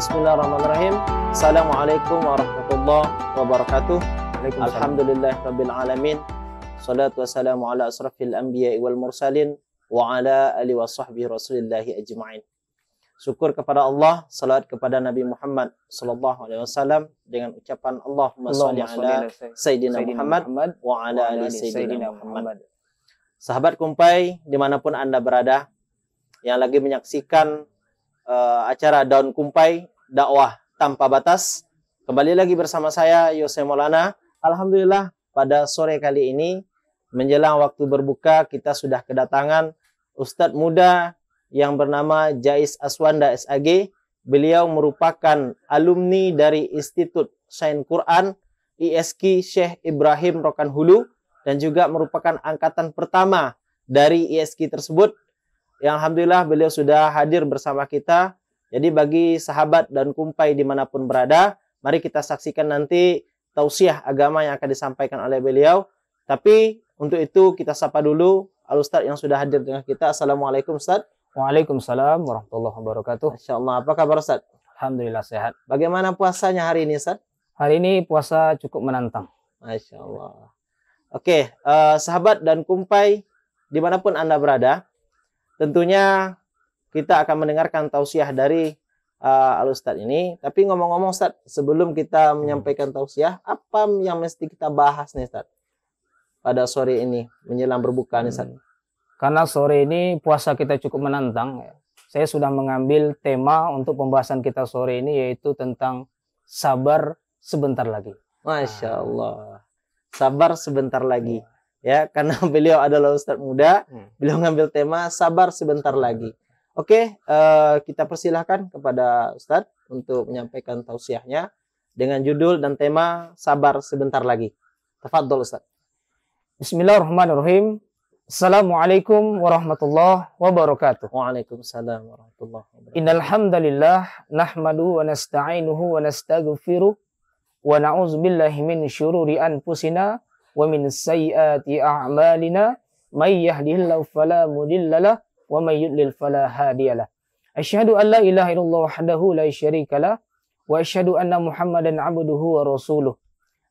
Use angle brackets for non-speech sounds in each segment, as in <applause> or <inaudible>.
Bismillahirrahmanirrahim. Assalamualaikum warahmatullahi wabarakatuh. Alhamdulillah Rabbil Alamin. Salatu wassalamu ala asrafil anbiya wal mursalin wa ala ali wa sahbihi rasulillahi ajma'in. Syukur kepada Allah, salat kepada Nabi Muhammad sallallahu alaihi wasallam dengan ucapan Allahumma salli ala sayyidina Muhammad, Muhammad wa ala ali sayyidina Muhammad. Sahabat kumpai dimanapun Anda berada, yang lagi menyaksikan uh, acara Daun Kumpai Dakwah Tanpa Batas. Kembali lagi bersama saya Yose Maulana. Alhamdulillah pada sore kali ini menjelang waktu berbuka kita sudah kedatangan Ustadz muda yang bernama Jais Aswanda SAG. Beliau merupakan alumni dari Institut Sain Quran ISK Syekh Ibrahim Rokan Hulu dan juga merupakan angkatan pertama dari ISK tersebut yang alhamdulillah beliau sudah hadir bersama kita. Jadi bagi sahabat dan kumpai dimanapun berada, mari kita saksikan nanti tausiah agama yang akan disampaikan oleh beliau. Tapi untuk itu kita sapa dulu al yang sudah hadir dengan kita. Assalamualaikum Ustaz. Waalaikumsalam warahmatullahi wabarakatuh. Insya Allah. Apa kabar Ustaz? Alhamdulillah sehat. Bagaimana puasanya hari ini Ustaz? Hari ini puasa cukup menantang. Masya Allah. Oke, okay, uh, eh, sahabat dan kumpai dimanapun Anda berada, tentunya kita akan mendengarkan tausiah dari uh, al ustad ini. Tapi ngomong-ngomong Ustaz, sebelum kita hmm. menyampaikan tausiah, apa yang mesti kita bahas nih Ustaz? Pada sore ini menjelang berbuka nih Ustaz. Hmm. Karena sore ini puasa kita cukup menantang ya. Saya sudah mengambil tema untuk pembahasan kita sore ini yaitu tentang sabar sebentar lagi. Masya ah. Allah. Sabar sebentar lagi. Ya ya karena <laughs> beliau adalah ustaz muda hmm. beliau ngambil tema sabar sebentar lagi oke uh, kita persilahkan kepada ustaz untuk menyampaikan tausiahnya dengan judul dan tema sabar sebentar lagi tafadhol ustaz Bismillahirrahmanirrahim Assalamualaikum warahmatullahi wabarakatuh. Waalaikumsalam warahmatullahi wabarakatuh. Innal hamdalillah nahmadu wa nasta'inuhu wa nastaghfiruh wa nauzubillahi min syururi anfusina ومن السيئات أعمالنا من يهده الله فلا مضل له ومن يضلل فلا هادي له أشهد أن لا إله إلا الله وحده لا شريك له وأشهد أن محمدا عبده ورسوله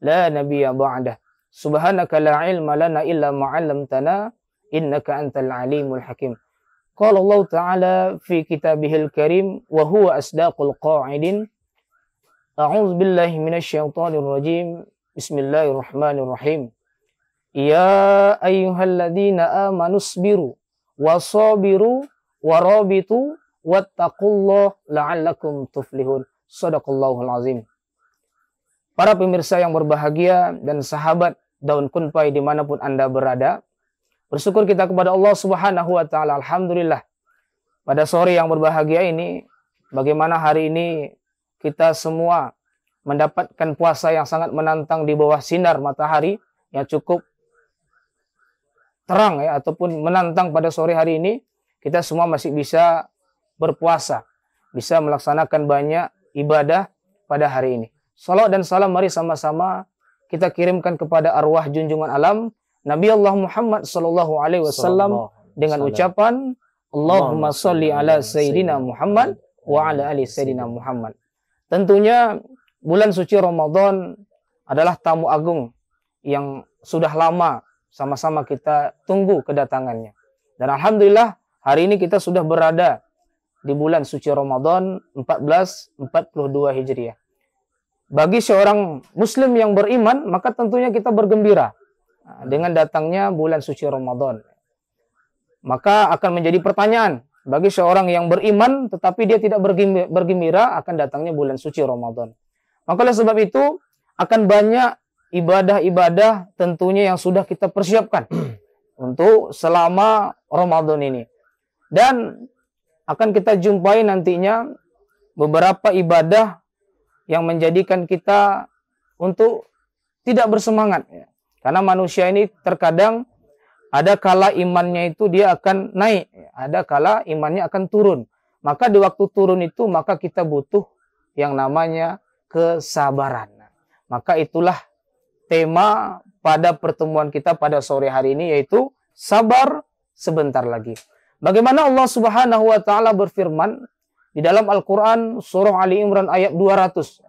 لا نبي بعده سبحانك لا علم لنا إلا ما علمتنا إنك أنت العليم الحكيم قال الله تعالى في كتابه الكريم وهو أصدق القاعدين أعوذ بالله من الشيطان الرجيم Bismillahirrahmanirrahim. Ya ayyuhalladzina amanu sabiru wasabiru warabitu wattaqullah la'allakum tuflihun. Sadaqallahul azim. Para pemirsa yang berbahagia dan sahabat daun kunpai dimanapun Anda berada, bersyukur kita kepada Allah Subhanahu wa taala. Alhamdulillah. Pada sore yang berbahagia ini, bagaimana hari ini kita semua mendapatkan puasa yang sangat menantang di bawah sinar matahari yang cukup terang ya ataupun menantang pada sore hari ini kita semua masih bisa berpuasa bisa melaksanakan banyak ibadah pada hari ini Salam dan salam mari sama-sama kita kirimkan kepada arwah junjungan alam Nabi Allah Muhammad sallallahu alaihi wasallam dengan ucapan Allahumma salli ala sayyidina Muhammad wa ala ali sayyidina Muhammad tentunya bulan suci Ramadan adalah tamu agung yang sudah lama sama-sama kita tunggu kedatangannya. Dan alhamdulillah hari ini kita sudah berada di bulan suci Ramadan 1442 Hijriah. Bagi seorang muslim yang beriman, maka tentunya kita bergembira ah, dengan datangnya bulan suci Ramadan. Maka akan menjadi pertanyaan bagi seorang yang beriman tetapi dia tidak bergembira akan datangnya bulan suci Ramadan. Maka oleh sebab itu akan banyak ibadah-ibadah tentunya yang sudah kita persiapkan <clears throat> untuk selama Ramadan ini. Dan akan kita jumpai nantinya beberapa ibadah yang menjadikan kita untuk tidak bersemangat. Karena manusia ini terkadang ada kala imannya itu dia akan naik, ada kala imannya akan turun. Maka di waktu turun itu maka kita butuh yang namanya kesabaran. Maka itulah tema pada pertemuan kita pada sore hari ini yaitu sabar sebentar lagi. Bagaimana Allah Subhanahu wa taala berfirman di dalam Al-Qur'an surah Ali Imran ayat 200.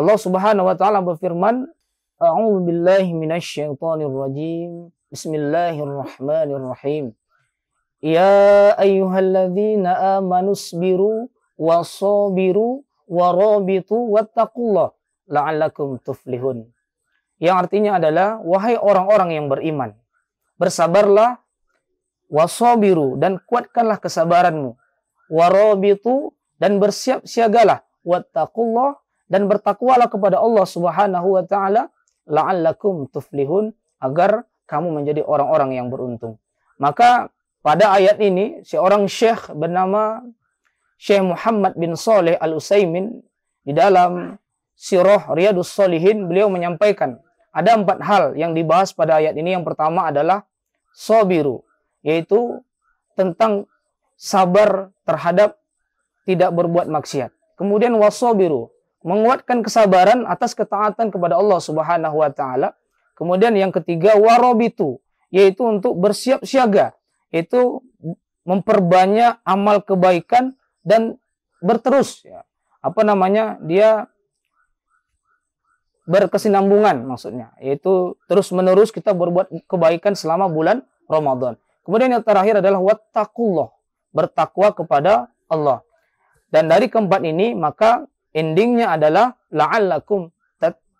Allah Subhanahu wa taala berfirman, "A'udzu billahi minasyaitonir rajim. Bismillahirrahmanirrahim. Ya ayyuhalladzina amanu sabiru wasabiru warabitu wattaqullah la'allakum tuflihun. Yang artinya adalah wahai orang-orang yang beriman, bersabarlah wasabiru dan kuatkanlah kesabaranmu. Warabitu dan bersiap siagalah wattaqullah dan bertakwalah kepada Allah Subhanahu wa taala la'allakum tuflihun agar kamu menjadi orang-orang yang beruntung. Maka pada ayat ini seorang syekh bernama Syekh Muhammad bin Saleh Al-Utsaimin di dalam Sirah Riyadus Solihin beliau menyampaikan ada empat hal yang dibahas pada ayat ini. Yang pertama adalah sobiru, yaitu tentang sabar terhadap tidak berbuat maksiat. Kemudian wasobiru, menguatkan kesabaran atas ketaatan kepada Allah Subhanahu wa taala. Kemudian yang ketiga warobitu, yaitu untuk bersiap siaga, yaitu memperbanyak amal kebaikan dan berterus ya. Apa namanya? Dia berkesinambungan maksudnya, yaitu terus-menerus kita berbuat kebaikan selama bulan Ramadan. Kemudian yang terakhir adalah wattaqullah, bertakwa kepada Allah. Dan dari keempat ini maka endingnya adalah la'allakum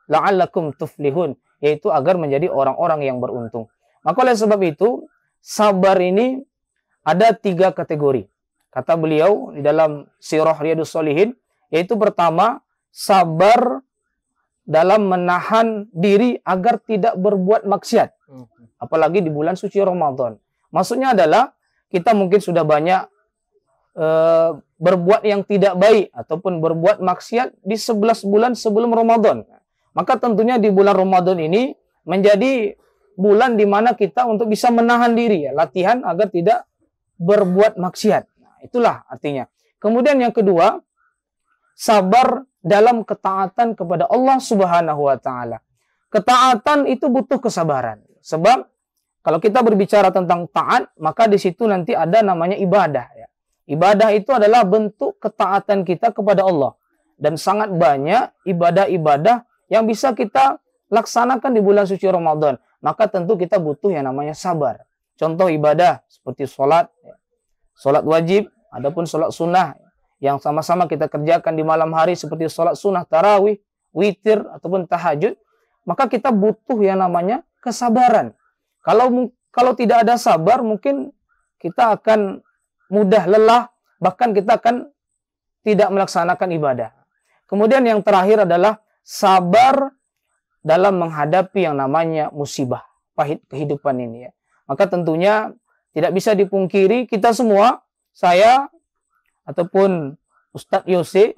la'allakum tuflihun, yaitu agar menjadi orang-orang yang beruntung. Maka oleh sebab itu sabar ini ada tiga kategori. Kata beliau di dalam Sirah Riyadus Solihin, yaitu pertama, sabar dalam menahan diri agar tidak berbuat maksiat. Apalagi di bulan suci Ramadan. Maksudnya adalah, kita mungkin sudah banyak e, berbuat yang tidak baik ataupun berbuat maksiat di sebelas bulan sebelum Ramadan. Maka tentunya di bulan Ramadan ini menjadi bulan di mana kita untuk bisa menahan diri ya, latihan agar tidak berbuat maksiat. Itulah artinya. Kemudian yang kedua, sabar dalam ketaatan kepada Allah Subhanahu wa taala. Ketaatan itu butuh kesabaran. Sebab kalau kita berbicara tentang taat, maka di situ nanti ada namanya ibadah ya. Ibadah itu adalah bentuk ketaatan kita kepada Allah dan sangat banyak ibadah-ibadah yang bisa kita laksanakan di bulan suci Ramadan. Maka tentu kita butuh yang namanya sabar. Contoh ibadah seperti sholat, ya Sholat wajib, adapun sholat sunnah yang sama-sama kita kerjakan di malam hari seperti sholat sunnah, tarawih, witir, ataupun tahajud, maka kita butuh yang namanya kesabaran. Kalau kalau tidak ada sabar, mungkin kita akan mudah lelah, bahkan kita akan tidak melaksanakan ibadah. Kemudian yang terakhir adalah sabar dalam menghadapi yang namanya musibah pahit kehidupan ini ya. Maka tentunya tidak bisa dipungkiri kita semua, saya ataupun Ustadz Yose,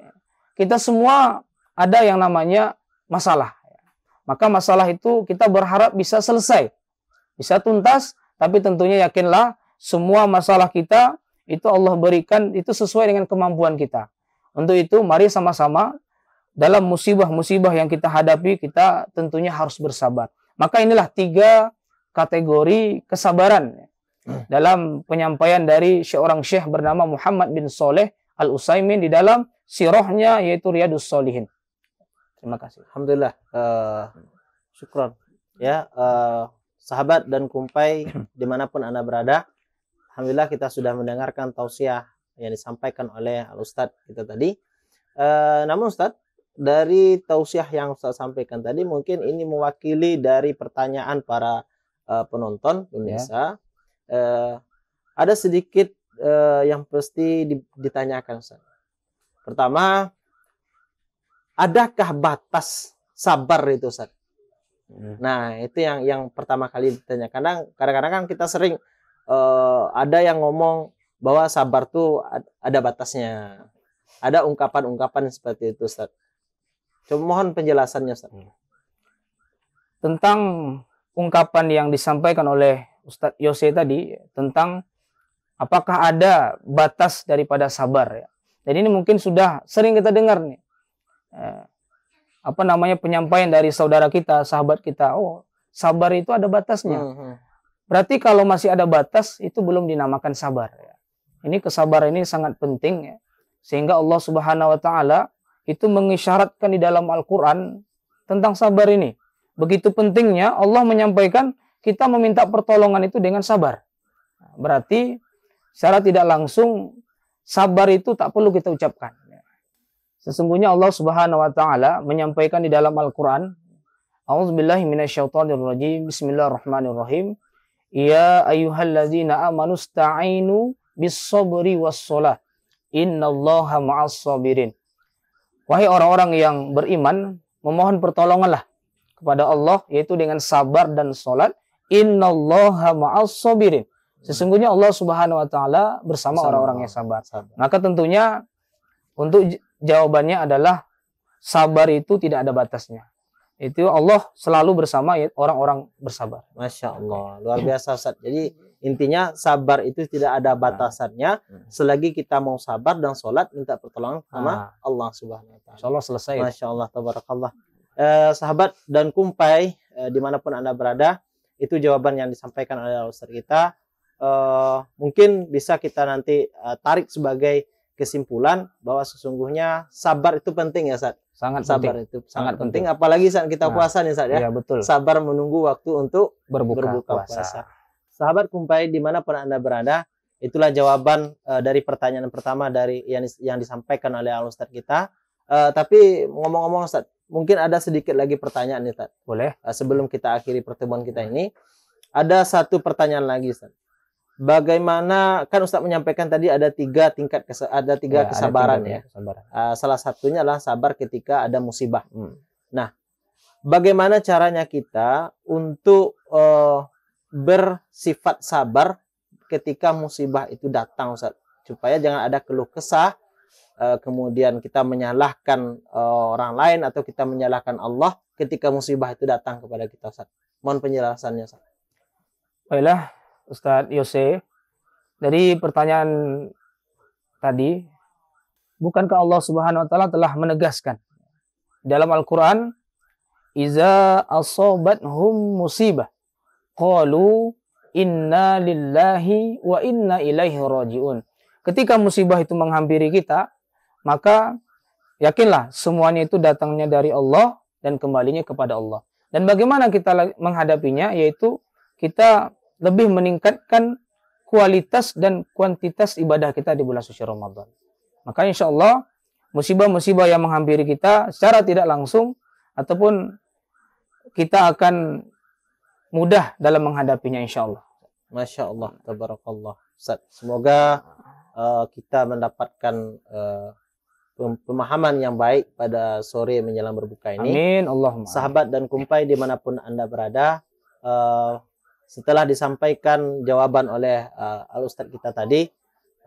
kita semua ada yang namanya masalah. Maka masalah itu kita berharap bisa selesai, bisa tuntas, tapi tentunya yakinlah semua masalah kita itu Allah berikan itu sesuai dengan kemampuan kita. Untuk itu mari sama-sama dalam musibah-musibah yang kita hadapi kita tentunya harus bersabar. Maka inilah tiga kategori kesabaran. Hmm. dalam penyampaian dari seorang syekh bernama Muhammad bin Soleh Al Usaimin di dalam sirahnya yaitu Riyadus Solihin. Terima kasih. Alhamdulillah. Uh, syukron. Ya, uh, sahabat dan kumpai <clears throat> dimanapun anda berada, alhamdulillah kita sudah mendengarkan tausiah yang disampaikan oleh Al Ustad kita tadi. Uh, namun Ustad dari tausiah yang saya sampaikan tadi mungkin ini mewakili dari pertanyaan para uh, penonton pemirsa. Yeah eh, ada sedikit eh, yang pasti ditanyakan. Ustaz. Pertama, adakah batas sabar itu Ustaz? Hmm. Nah, itu yang yang pertama kali ditanya. Kadang kadang-kadang kan kita sering uh, ada yang ngomong bahwa sabar tuh ada batasnya. Ada ungkapan-ungkapan seperti itu Ustaz. Coba mohon penjelasannya Ustaz. Hmm. Tentang ungkapan yang disampaikan oleh Ustadz Yose tadi tentang apakah ada batas daripada sabar ya. Dan ini mungkin sudah sering kita dengar nih. Eh, apa namanya penyampaian dari saudara kita, sahabat kita, oh sabar itu ada batasnya. Hmm, hmm. Berarti kalau masih ada batas itu belum dinamakan sabar ya. Ini kesabaran ini sangat penting ya. Sehingga Allah Subhanahu wa taala itu mengisyaratkan di dalam Al-Qur'an tentang sabar ini. Begitu pentingnya Allah menyampaikan kita meminta pertolongan itu dengan sabar. Berarti secara tidak langsung sabar itu tak perlu kita ucapkan. Sesungguhnya Allah Subhanahu wa taala menyampaikan di dalam Al-Qur'an, A'udzubillahi minasyaitonirrajim. Bismillahirrahmanirrahim. Ya ayyuhalladzina amanu ista'inu bis-sabri was-shalah. Innallaha ma'as sabirin. Wahai orang-orang yang beriman, memohon pertolonganlah kepada Allah yaitu dengan sabar dan salat Innallaha ma'as sabirin. Hmm. Sesungguhnya Allah Subhanahu wa taala bersama orang-orang yang sabar. sabar. Maka tentunya untuk jawabannya adalah sabar itu tidak ada batasnya. Itu Allah selalu bersama orang-orang bersabar. Masya Allah, luar biasa Ustaz. Jadi intinya sabar itu tidak ada nah. batasannya. Hmm. Selagi kita mau sabar dan sholat, minta pertolongan sama nah. Allah Subhanahu Wa Taala. Insya Allah selesai. Masya Allah, tabarakallah. Eh, sahabat dan kumpai eh, dimanapun anda berada, itu jawaban yang disampaikan oleh Alustar kita. Uh, eh, mungkin bisa kita nanti uh, tarik sebagai kesimpulan bahwa sesungguhnya sabar itu penting ya saat sangat sabar penting. itu sangat, sangat penting. penting apalagi saat kita nah, puasa nih saat ya, Iya betul. sabar menunggu waktu untuk berbuka, berbuka puasa. puasa sahabat kumpai dimanapun anda berada itulah jawaban uh, dari pertanyaan pertama dari yang yang disampaikan oleh alustad kita uh, tapi ngomong-ngomong saat mungkin ada sedikit lagi pertanyaan nih Tad. Boleh. Eh, sebelum kita akhiri pertemuan kita ini, ada satu pertanyaan lagi Tad. Bagaimana kan Ustadz menyampaikan tadi ada tiga tingkat ada tiga ya, kesabaran ada ya. Kesabaran. Uh, salah satunya adalah sabar ketika ada musibah. Hmm. Nah, bagaimana caranya kita untuk uh, bersifat sabar ketika musibah itu datang Ustadz supaya jangan ada keluh kesah Eh, kemudian kita menyalahkan uh, orang lain atau kita menyalahkan Allah ketika musibah itu datang kepada kita Ustaz. Mohon penjelasannya Ustaz. Baiklah Ustaz Yose. Dari pertanyaan tadi, bukankah Allah Subhanahu wa taala telah menegaskan dalam Al-Qur'an iza hum musibah qalu inna lillahi wa inna ilaihi rajiun. Ketika musibah itu menghampiri kita, maka yakinlah semuanya itu datangnya dari Allah dan kembalinya kepada Allah. Dan bagaimana kita menghadapinya yaitu kita lebih meningkatkan kualitas dan kuantitas ibadah kita di bulan suci Ramadan. Maka insya Allah musibah-musibah yang menghampiri kita secara tidak langsung ataupun kita akan mudah dalam menghadapinya insya Allah. Masya Allah, tabarakallah. Ustaz, semoga uh, kita mendapatkan uh, pemahaman yang baik pada sore menjelang berbuka ini. Amin, Allahumma. Sahabat dan kumpai dimanapun anda berada, uh, setelah disampaikan jawaban oleh uh, al ustadz kita tadi,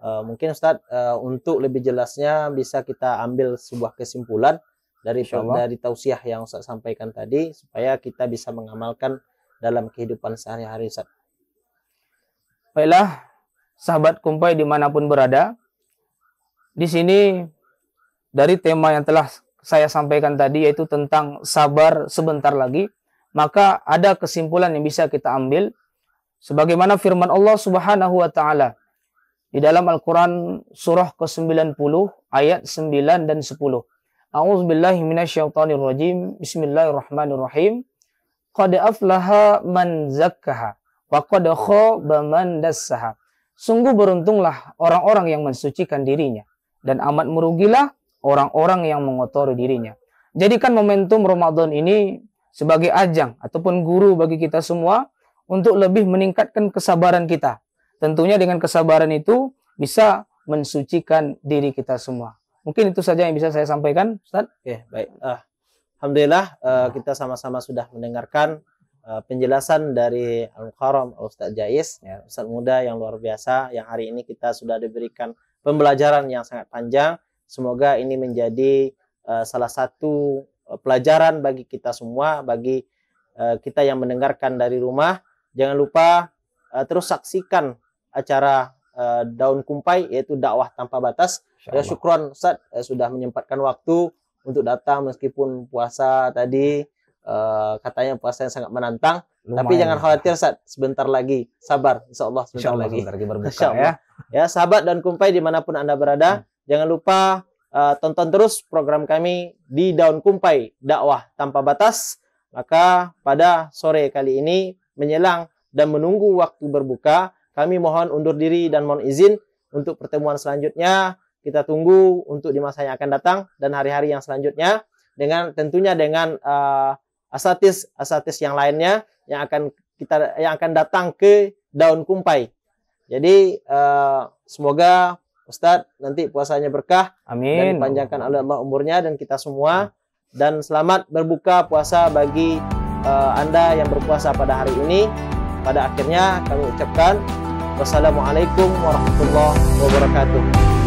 uh, mungkin ustadz uh, untuk lebih jelasnya bisa kita ambil sebuah kesimpulan dari dari tausiah yang ustadz sampaikan tadi supaya kita bisa mengamalkan dalam kehidupan sehari-hari ustadz. Baiklah, sahabat kumpai dimanapun berada, di sini dari tema yang telah saya sampaikan tadi yaitu tentang sabar sebentar lagi, maka ada kesimpulan yang bisa kita ambil sebagaimana firman Allah Subhanahu wa taala di dalam Al-Qur'an surah ke-90 ayat 9 dan 10. A'udzubillahi minasyaitonirrajim. Bismillahirrahmanirrahim. Qad aflaha man zakkaha wa qad khaba man dassaha. Sungguh beruntunglah orang-orang yang mensucikan dirinya dan amat merugilah orang-orang yang mengotori dirinya. Jadikan momentum Ramadan ini sebagai ajang ataupun guru bagi kita semua untuk lebih meningkatkan kesabaran kita. Tentunya dengan kesabaran itu bisa mensucikan diri kita semua. Mungkin itu saja yang bisa saya sampaikan, Ustaz. Oke, baik. Uh, Alhamdulillah uh, kita sama-sama sudah mendengarkan uh, penjelasan dari al qarom Al Ustaz Jais, ya, Ustaz muda yang luar biasa yang hari ini kita sudah diberikan pembelajaran yang sangat panjang Semoga ini menjadi uh, salah satu eh, pelajaran bagi kita semua, bagi uh, kita yang mendengarkan dari rumah. Jangan lupa uh, terus saksikan acara uh, Daun Kumpai yaitu dakwah tanpa batas. Ya syukron Ustaz uh, sudah menyempatkan waktu untuk datang meskipun puasa tadi uh, katanya puasa yang sangat menantang. Lumayan. Tapi jangan khawatir Ustaz, sebentar lagi. Sabar, insya Allah sebentar insya Allah, lagi. Sebentar lagi berbuka ya. Ya, sahabat dan kumpai dimanapun Anda berada, hmm Jangan lupa uh, tonton terus program kami di Daun Kumpai Dakwah Tanpa Batas. Maka pada sore kali ini menyelang dan menunggu waktu berbuka, kami mohon undur diri dan mohon izin untuk pertemuan selanjutnya. Kita tunggu untuk di masa yang akan datang dan hari-hari yang selanjutnya dengan tentunya dengan uh, eh, asatis asatis yang lainnya yang akan kita yang akan datang ke daun kumpai. Jadi uh, semoga Ustadz, nanti puasanya berkah. Amin. Dan panjangkan oleh Allah umurnya dan kita semua. Hmm. Dan selamat berbuka puasa bagi uh, Anda yang berpuasa pada hari ini. Pada akhirnya kami ucapkan Wassalamualaikum warahmatullahi wabarakatuh.